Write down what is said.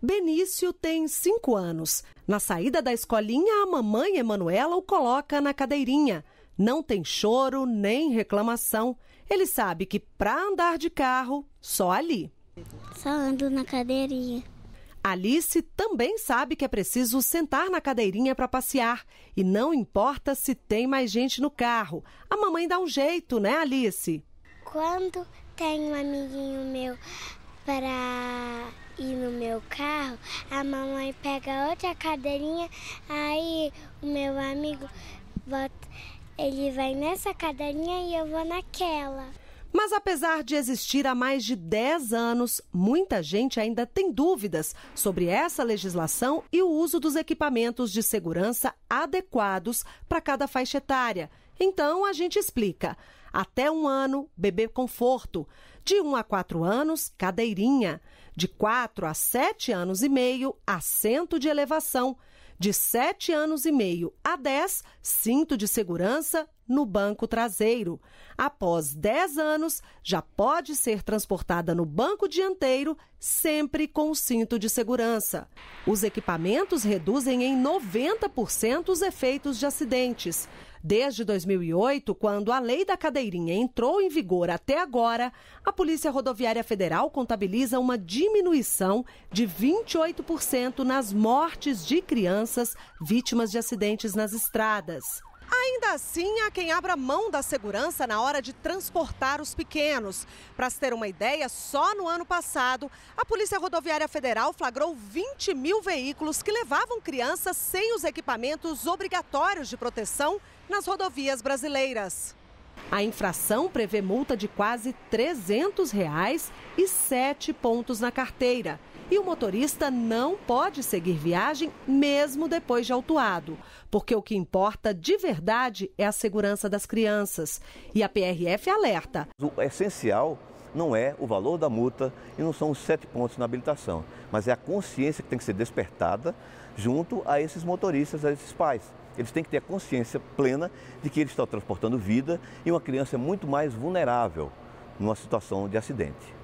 Benício tem cinco anos. Na saída da escolinha, a mamãe Emanuela o coloca na cadeirinha. Não tem choro nem reclamação. Ele sabe que para andar de carro, só ali. Só ando na cadeirinha. Alice também sabe que é preciso sentar na cadeirinha para passear. E não importa se tem mais gente no carro. A mamãe dá um jeito, né, Alice? Quando tem um amiguinho meu para e no meu carro, a mamãe pega outra cadeirinha, aí o meu amigo bota, ele vai nessa cadeirinha e eu vou naquela. Mas apesar de existir há mais de 10 anos, muita gente ainda tem dúvidas sobre essa legislação e o uso dos equipamentos de segurança adequados para cada faixa etária. Então a gente explica. Até um ano, bebê conforto. De 1 um a 4 anos, cadeirinha. De 4 a 7 anos e meio, assento de elevação. De 7 anos e meio a 10, cinto de segurança no banco traseiro. Após 10 anos, já pode ser transportada no banco dianteiro, sempre com o cinto de segurança. Os equipamentos reduzem em 90% os efeitos de acidentes. Desde 2008, quando a lei da cadeirinha entrou em vigor até agora, a Polícia Rodoviária Federal contabiliza uma diminuição de 28% nas mortes de crianças vítimas de acidentes nas estradas. Ainda assim, há quem abra mão da segurança na hora de transportar os pequenos. Para se ter uma ideia, só no ano passado, a Polícia Rodoviária Federal flagrou 20 mil veículos que levavam crianças sem os equipamentos obrigatórios de proteção nas rodovias brasileiras. A infração prevê multa de quase R$ 300 reais e sete pontos na carteira. E o motorista não pode seguir viagem mesmo depois de autuado, porque o que importa de verdade é a segurança das crianças. E a PRF alerta. O essencial não é o valor da multa e não são os sete pontos na habilitação, mas é a consciência que tem que ser despertada junto a esses motoristas, a esses pais. Eles têm que ter a consciência plena de que eles estão transportando vida e uma criança é muito mais vulnerável numa situação de acidente.